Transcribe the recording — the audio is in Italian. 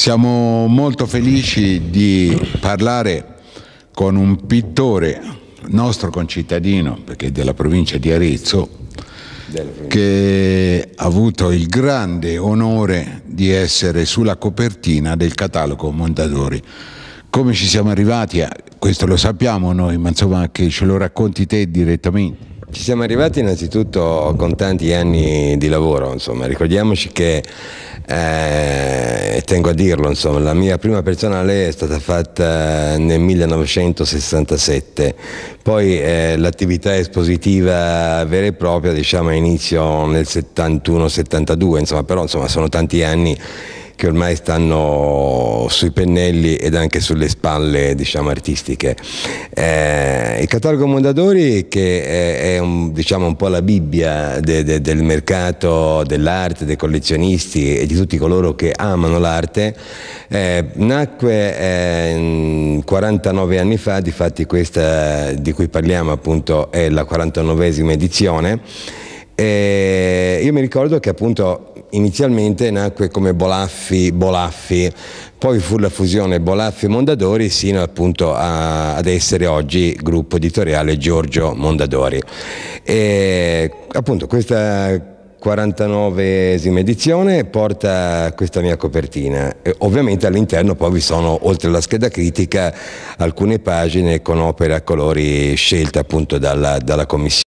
Siamo molto felici di parlare con un pittore nostro concittadino, perché è della provincia di Arezzo, che ha avuto il grande onore di essere sulla copertina del catalogo Mondadori. Come ci siamo arrivati, a, questo lo sappiamo noi, ma insomma che ce lo racconti te direttamente. Ci siamo arrivati innanzitutto con tanti anni di lavoro, insomma. ricordiamoci che, eh, tengo a dirlo, insomma, la mia prima personale è stata fatta eh, nel 1967, poi eh, l'attività espositiva vera e propria diciamo, inizio nel 71-72, insomma, però insomma, sono tanti anni che ormai stanno sui pennelli ed anche sulle spalle diciamo, artistiche. Eh, il catalogo Mondadori che è, è un, diciamo, un, po' la Bibbia de, de, del mercato dell'arte, dei collezionisti e di tutti coloro che amano l'arte, eh, nacque eh, 49 anni fa, di fatti questa di cui parliamo appunto è la 49esima edizione. E io mi ricordo che appunto inizialmente nacque come Bolaffi Bolaffi, poi fu la fusione Bolaffi Mondadori sino appunto a, ad essere oggi gruppo editoriale Giorgio Mondadori. E, appunto questa 49esima edizione porta questa mia copertina. E ovviamente all'interno poi vi sono, oltre alla scheda critica, alcune pagine con opere a colori scelte appunto dalla, dalla commissione.